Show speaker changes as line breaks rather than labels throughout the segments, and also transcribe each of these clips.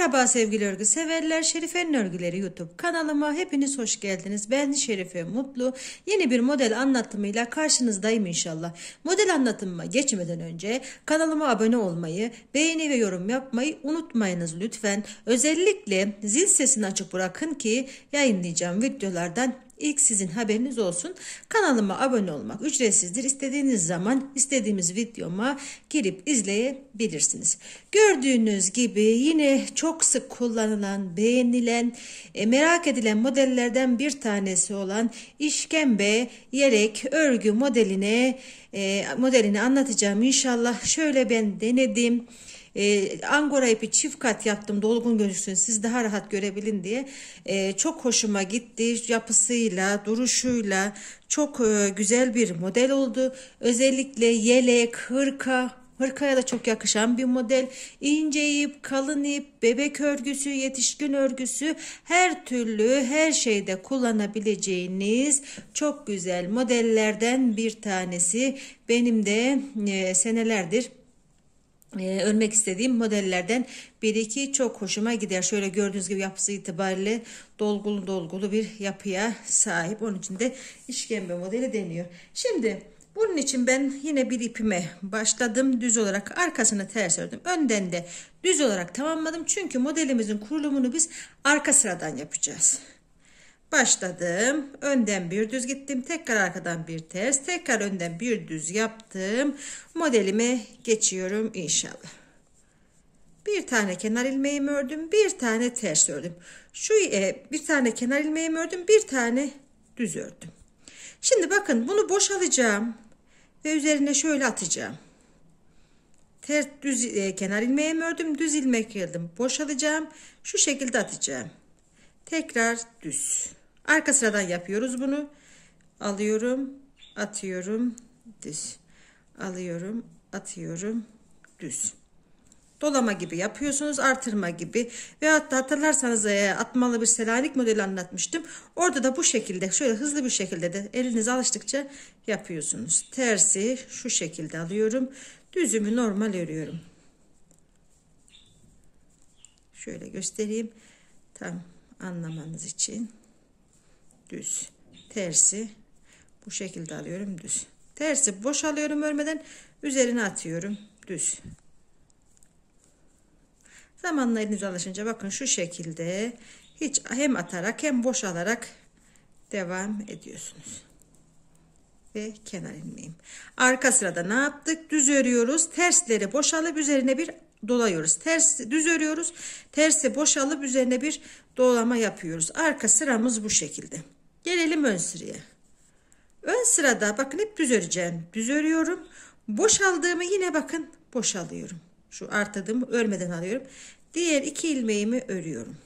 Merhaba sevgili örgü severler. Şerife'nin örgüleri YouTube kanalıma hepiniz hoş geldiniz. Ben Şerife Mutlu. Yeni bir model anlatımıyla karşınızdayım inşallah. Model anlatımıma geçmeden önce kanalıma abone olmayı, beğeni ve yorum yapmayı unutmayınız lütfen. Özellikle zil sesini açık bırakın ki yayınlayacağım videolardan İlk sizin haberiniz olsun. Kanalıma abone olmak ücretsizdir. İstediğiniz zaman istediğimiz videoma girip izleyebilirsiniz. Gördüğünüz gibi yine çok sık kullanılan, beğenilen, e, merak edilen modellerden bir tanesi olan işkembe yelek örgü modeline e, modelini anlatacağım inşallah. Şöyle ben denedim. E, angora ipi çift kat yaptım dolgun gözüksün siz daha rahat görebilin diye e, çok hoşuma gitti yapısıyla duruşuyla çok e, güzel bir model oldu özellikle yelek hırka Hırkaya da çok yakışan bir model. İnce ip, kalın ip, bebek örgüsü, yetişkin örgüsü her türlü her şeyde kullanabileceğiniz çok güzel modellerden bir tanesi. Benim de e, senelerdir e, örmek istediğim modellerden biri ki çok hoşuma gider. Şöyle gördüğünüz gibi yapısı itibariyle dolgulu dolgulu bir yapıya sahip. Onun için de işkembe modeli deniyor. Şimdi bunun için ben yine bir ipime başladım. Düz olarak arkasını ters ördüm. Önden de düz olarak tamamladım. Çünkü modelimizin kurulumunu biz arka sıradan yapacağız. Başladım. Önden bir düz gittim. Tekrar arkadan bir ters. Tekrar önden bir düz yaptım. Modelime geçiyorum inşallah. Bir tane kenar ilmeğimi ördüm. Bir tane ters ördüm. Şu e, bir tane kenar ilmeğimi ördüm. Bir tane düz ördüm. Şimdi bakın bunu boşalacağım ve üzerine şöyle atacağım. Ters düz e, kenar ilmeği ördüm? Düz ilmek girdim. Boşalacağım. Şu şekilde atacağım. Tekrar düz. Arka sıradan yapıyoruz bunu. Alıyorum, atıyorum, düz. Alıyorum, atıyorum, düz. Dolama gibi yapıyorsunuz, artırma gibi. Ve hatta hatırlarsanız e, atmalı bir selanik modeli anlatmıştım. Orada da bu şekilde, şöyle hızlı bir şekilde de eliniz alıştıkça yapıyorsunuz. Tersi şu şekilde alıyorum. Düzümü normal örüyorum. Şöyle göstereyim. Tam anlamanız için. Düz. Tersi bu şekilde alıyorum düz. Tersi boşalıyorum örmeden üzerine atıyorum düz. Zamanla eliniz alışınca bakın şu şekilde hiç hem atarak hem boşalarak devam ediyorsunuz. Ve kenar ilmeğim. Arka sırada ne yaptık? Düz örüyoruz. Tersleri boşalıp üzerine bir dolayıyoruz. Ters düz örüyoruz. Tersi boşalıp üzerine bir dolama yapıyoruz. Arka sıramız bu şekilde. Gelelim ön sıraya. Ön sırada bakın hep düz öreceğim. Düz örüyorum. Boşaldığımı yine bakın boşalıyorum. Şu artırdığımı örmeden alıyorum. Diğer iki ilmeğimi örüyorum.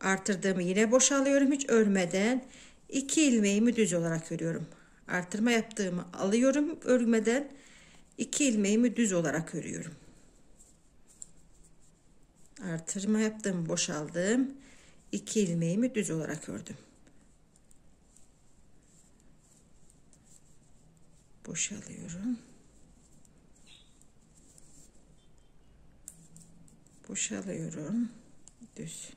Artırdığımı yine boşalıyorum hiç örmeden. İki ilmeğimi düz olarak örüyorum. Artırma yaptığımı alıyorum örmeden. iki ilmeğimi düz olarak örüyorum. Artırma yaptım, boşaldım. İki ilmeğimi düz olarak ördüm. Boşalıyorum. boşalıyorum düz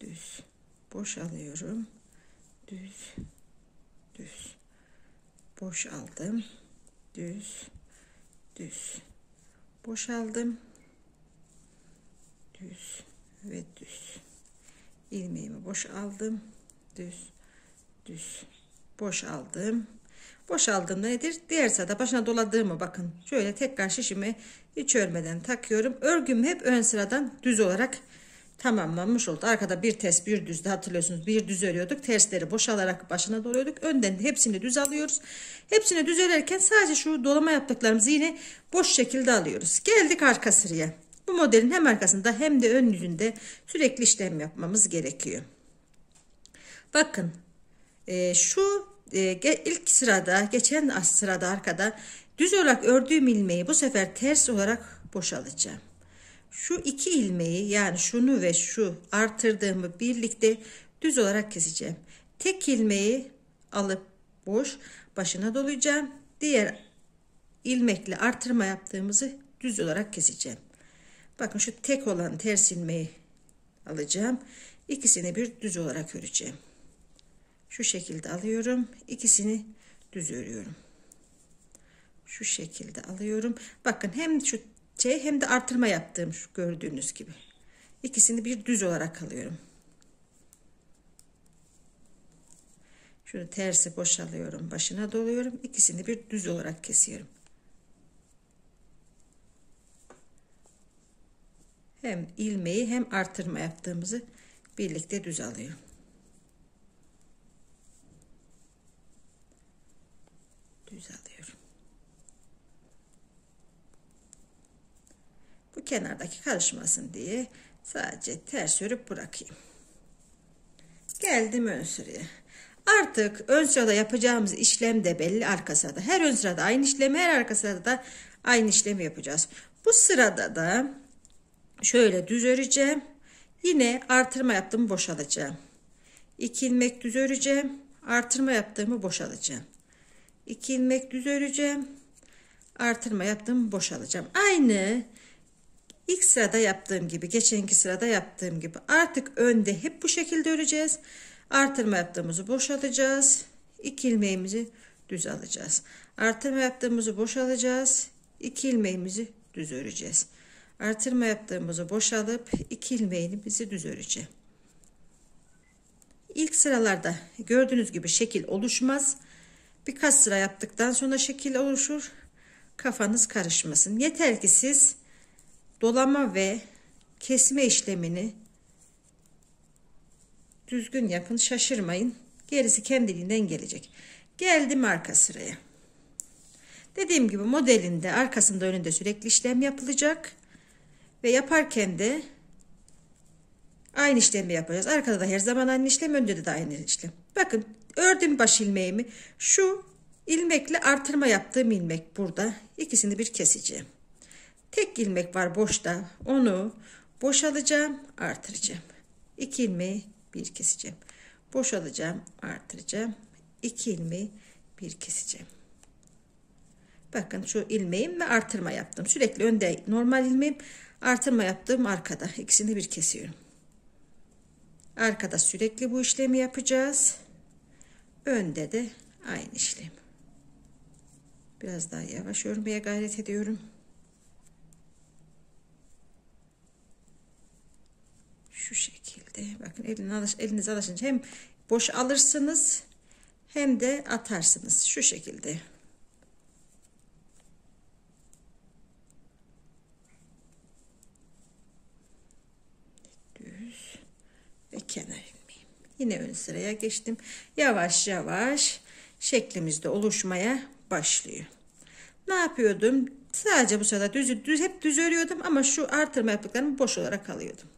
düz boşalıyorum düz düz boşaldım düz düz boşaldım düz ve düz ilmeğimi boşaldım düz düz boşaldım Boşaldığımda nedir? Diğer sırada başına doladığımı bakın. Şöyle tekrar şişimi hiç örmeden takıyorum. Örgüm hep ön sıradan düz olarak tamamlanmış oldu. Arkada bir ters bir düzde hatırlıyorsunuz bir düz örüyorduk. Tersleri boşalarak başına doluyorduk. Önden hepsini düz alıyoruz. Hepsini düz örerken sadece şu dolama yaptıklarımızı yine boş şekilde alıyoruz. Geldik arka sıraya. Bu modelin hem arkasında hem de ön yüzünde sürekli işlem yapmamız gerekiyor. Bakın e, şu e, ilk sırada, geçen sırada arkada düz olarak ördüğüm ilmeği bu sefer ters olarak boşalacağım. Şu iki ilmeği yani şunu ve şu artırdığımı birlikte düz olarak keseceğim. Tek ilmeği alıp boş başına dolayacağım. Diğer ilmekle artırma yaptığımızı düz olarak keseceğim. Bakın şu tek olan ters ilmeği alacağım. İkisini bir düz olarak öreceğim şu şekilde alıyorum. ikisini düz örüyorum. Şu şekilde alıyorum. Bakın hem şu C şey hem de artırma yaptığım şu gördüğünüz gibi. ikisini bir düz olarak alıyorum. Şunu tersi boşalıyorum. Başına doluyorum. İkisini bir düz olarak kesiyorum. Hem ilmeği hem artırma yaptığımızı birlikte düz alıyorum. kenardaki karışmasın diye sadece ters örüp bırakayım. Geldim ön sıraya. Artık ön sırada yapacağımız işlem de belli arka sırada. Her ön sırada aynı işlemi her arka sırada da aynı işlemi yapacağız. Bu sırada da şöyle düz öreceğim. Yine artırma yaptığımı boşalacağım. 2 ilmek düz öreceğim. Artırma yaptığımı boşalacağım. 2 ilmek düz öreceğim. Artırma yaptığımı boşalacağım. Aynı İlk sırada yaptığım gibi, geçenki sırada yaptığım gibi artık önde hep bu şekilde öreceğiz. Artırma yaptığımızı boşalacağız, İki ilmeğimizi düz alacağız. Artırma yaptığımızı boşalacağız. İki ilmeğimizi düz öreceğiz. Artırma yaptığımızı boşalıp iki ilmeğini bizi düz öreceğim. İlk sıralarda gördüğünüz gibi şekil oluşmaz. Birkaç sıra yaptıktan sonra şekil oluşur. Kafanız karışmasın. Yeter ki siz dolama ve kesme işlemini düzgün yapın şaşırmayın gerisi kendiliğinden gelecek geldim arka sıraya dediğim gibi modelinde arkasında önünde sürekli işlem yapılacak ve yaparken de aynı işlemi yapacağız arkada da her zaman aynı işlem önde de aynı işlem bakın ördüm baş ilmeğimi şu ilmekle artırma yaptığım ilmek burada ikisini bir keseceğim Tek ilmek var boşta. Onu boşalacağım, artıracağım. İki ilmeği bir keseceğim. Boşalacağım, artıracağım. İki ilmeği bir keseceğim. Bakın şu ilmeğim ve artırma yaptım. Sürekli önde normal ilmeğim, artırma yaptım arkada. İkisini bir kesiyorum. Arkada sürekli bu işlemi yapacağız. Önde de aynı işlem. Biraz daha yavaş örmeye gayret ediyorum. şu şekilde bakın eliniz alışınca hem boş alırsınız hem de atarsınız şu şekilde. Düz ve kenar ilmeği. Yine ön sıraya geçtim. Yavaş yavaş şeklimizde oluşmaya başlıyor. Ne yapıyordum? Sadece bu sırada düz, düz hep düz örüyordum ama şu artırma yaptıklarımı boş olarak alıyordum.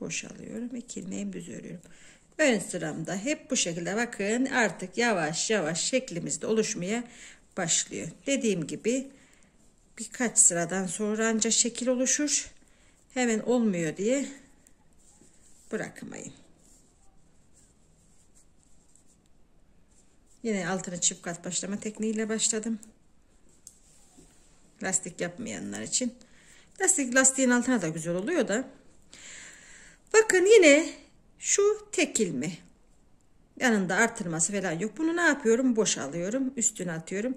boşalıyorum. İkilmeğimi düz örüyorum. Ön sıramda hep bu şekilde bakın artık yavaş yavaş şeklimiz de oluşmaya başlıyor. Dediğim gibi birkaç sıradan sonra ancak şekil oluşur. Hemen olmuyor diye bırakmayın. Yine altına çift kat başlama tekniğiyle başladım. Lastik yapmayanlar için. Lastik lastiğin altına da güzel oluyor da Bakın yine şu tek ilmi. Yanında artırması falan yok. Bunu ne yapıyorum? Boş alıyorum. Üstüne atıyorum.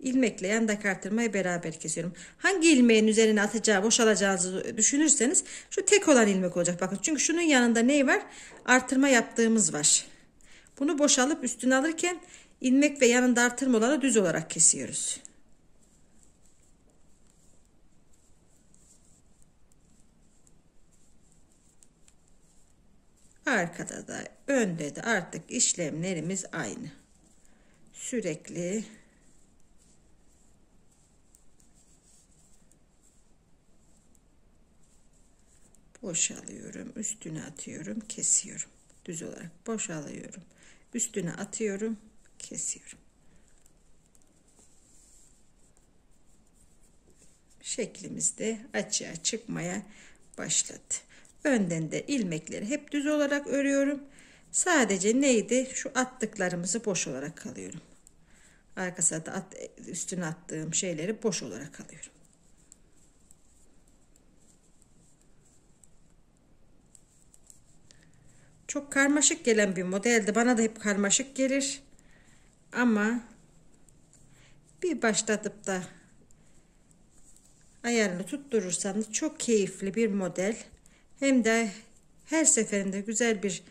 İlmekle yandaki artırmayı beraber kesiyorum. Hangi ilmeğin üzerine atacağı, boşalacağınızı düşünürseniz şu tek olan ilmek olacak. Bakın çünkü şunun yanında ne var? Artırma yaptığımız var. Bunu boşalıp üstüne alırken ilmek ve yanında artırma olanı düz olarak kesiyoruz. arkada da önde de artık işlemlerimiz aynı. Sürekli boşalıyorum, üstüne atıyorum, kesiyorum. Düz olarak boşalıyorum, üstüne atıyorum, kesiyorum. Şeklimiz de açığa çıkmaya başladı. Önden de ilmekleri hep düz olarak örüyorum. Sadece neydi? Şu attıklarımızı boş olarak alıyorum. Arkasına da at, üstüne attığım şeyleri boş olarak alıyorum. Çok karmaşık gelen bir modeldi. Bana da hep karmaşık gelir. Ama bir başlatıp da ayarını tutturursanız çok keyifli bir model. Hem de her seferinde güzel bir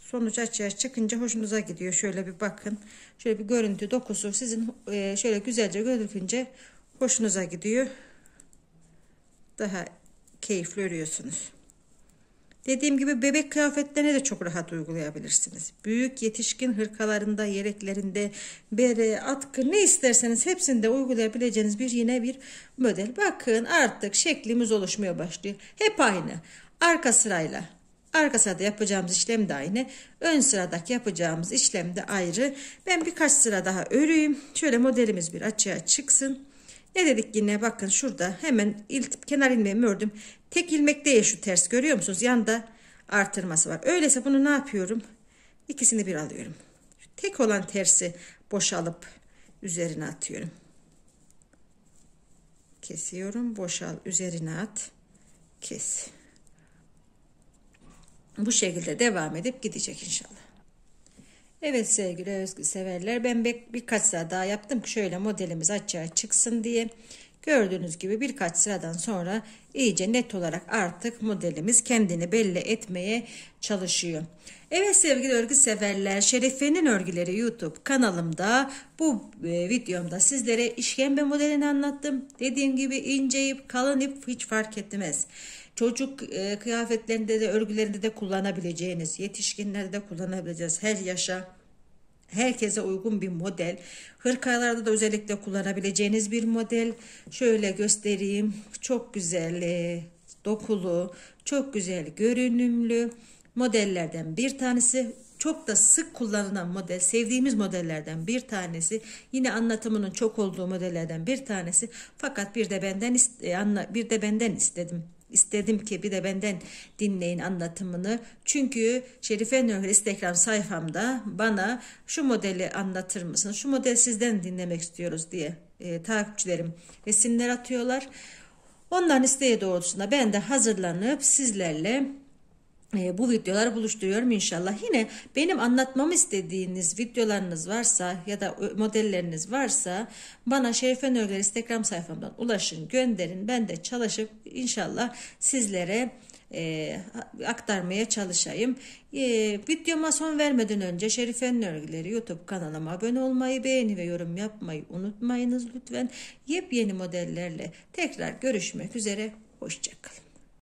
sonuç açığa çıkınca hoşunuza gidiyor. Şöyle bir bakın. Şöyle bir görüntü dokusu sizin e, şöyle güzelce gözükünce hoşunuza gidiyor. Daha keyifli örüyorsunuz. Dediğim gibi bebek kıyafetlerine de çok rahat uygulayabilirsiniz. Büyük yetişkin hırkalarında, yeleklerinde, bere, atkı ne isterseniz hepsinde uygulayabileceğiniz bir yine bir model. Bakın artık şeklimiz oluşmaya başlıyor. Hep aynı. Arka sırayla. Arka sırada yapacağımız işlem de aynı. Ön sıradaki yapacağımız işlem de ayrı. Ben birkaç sıra daha örüyüm. Şöyle modelimiz bir açığa çıksın. Ne dedik yine bakın şurada hemen iltip kenar ilmeğimi ördüm. Tek ilmek değil şu ters görüyor musunuz? Yanda artırması var. Öyleyse bunu ne yapıyorum? İkisini bir alıyorum. Tek olan tersi boşalıp üzerine atıyorum. Kesiyorum. Boşal. Üzerine at. Kes. Bu şekilde devam edip gidecek inşallah. Evet sevgili özgü severler ben birkaç sıra daha yaptım ki şöyle modelimiz açığa çıksın diye. Gördüğünüz gibi birkaç sıradan sonra iyice net olarak artık modelimiz kendini belli etmeye çalışıyor. Evet sevgili örgü severler, Şerife'nin örgüleri YouTube kanalımda bu e, videomda sizlere işkembe modelini anlattım. Dediğim gibi ince ip, kalın ip hiç fark etmez. Çocuk e, kıyafetlerinde de örgülerinde de kullanabileceğiniz, yetişkinlerde de kullanabileceğiz her yaşa, herkese uygun bir model. Hırkalarda da özellikle kullanabileceğiniz bir model. Şöyle göstereyim. Çok güzel, e, dokulu, çok güzel görünümlü modellerden bir tanesi çok da sık kullanılan model, sevdiğimiz modellerden bir tanesi. Yine anlatımının çok olduğu modellerden bir tanesi. Fakat bir de benden e, bir de benden istedim. İstedim ki bir de benden dinleyin anlatımını. Çünkü Şerife Nöhr Instagram sayfamda bana şu modeli anlatır mısın? Şu model sizden dinlemek istiyoruz diye e, takipçilerim resimler atıyorlar. Onların isteği doğrultusunda ben de hazırlanıp sizlerle ee, bu videoları buluşturuyorum inşallah. Yine benim anlatmamı istediğiniz videolarınız varsa ya da modelleriniz varsa bana Şerife Nörgül Instagram sayfamdan ulaşın, gönderin. Ben de çalışıp inşallah sizlere e, aktarmaya çalışayım. E, videoma son vermeden önce Şerifen Örgüleri YouTube kanalıma abone olmayı, beğeni ve yorum yapmayı unutmayınız lütfen. Yepyeni modellerle tekrar görüşmek üzere. Hoşçakalın.